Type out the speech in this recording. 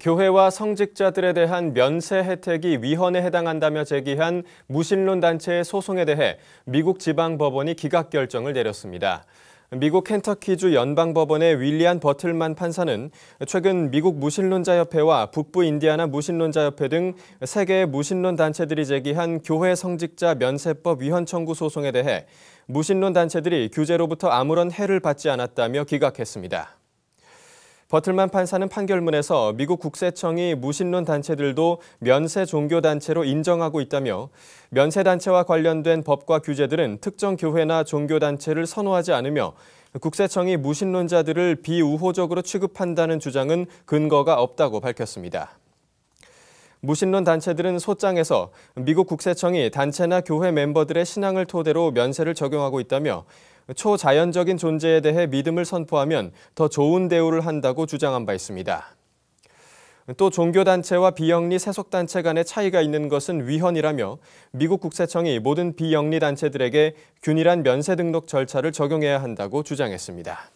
교회와 성직자들에 대한 면세 혜택이 위헌에 해당한다며 제기한 무신론 단체의 소송에 대해 미국 지방법원이 기각 결정을 내렸습니다. 미국 켄터키주 연방법원의 윌리안 버틀만 판사는 최근 미국 무신론자협회와 북부 인디아나 무신론자협회 등 세개의 무신론 단체들이 제기한 교회 성직자 면세법 위헌 청구 소송에 대해 무신론 단체들이 규제로부터 아무런 해를 받지 않았다며 기각했습니다. 버틀만 판사는 판결문에서 미국 국세청이 무신론 단체들도 면세 종교 단체로 인정하고 있다며 면세 단체와 관련된 법과 규제들은 특정 교회나 종교 단체를 선호하지 않으며 국세청이 무신론자들을 비우호적으로 취급한다는 주장은 근거가 없다고 밝혔습니다. 무신론 단체들은 소장에서 미국 국세청이 단체나 교회 멤버들의 신앙을 토대로 면세를 적용하고 있다며 초자연적인 존재에 대해 믿음을 선포하면 더 좋은 대우를 한다고 주장한 바 있습니다. 또 종교단체와 비영리 세속단체 간의 차이가 있는 것은 위헌이라며 미국 국세청이 모든 비영리 단체들에게 균일한 면세 등록 절차를 적용해야 한다고 주장했습니다.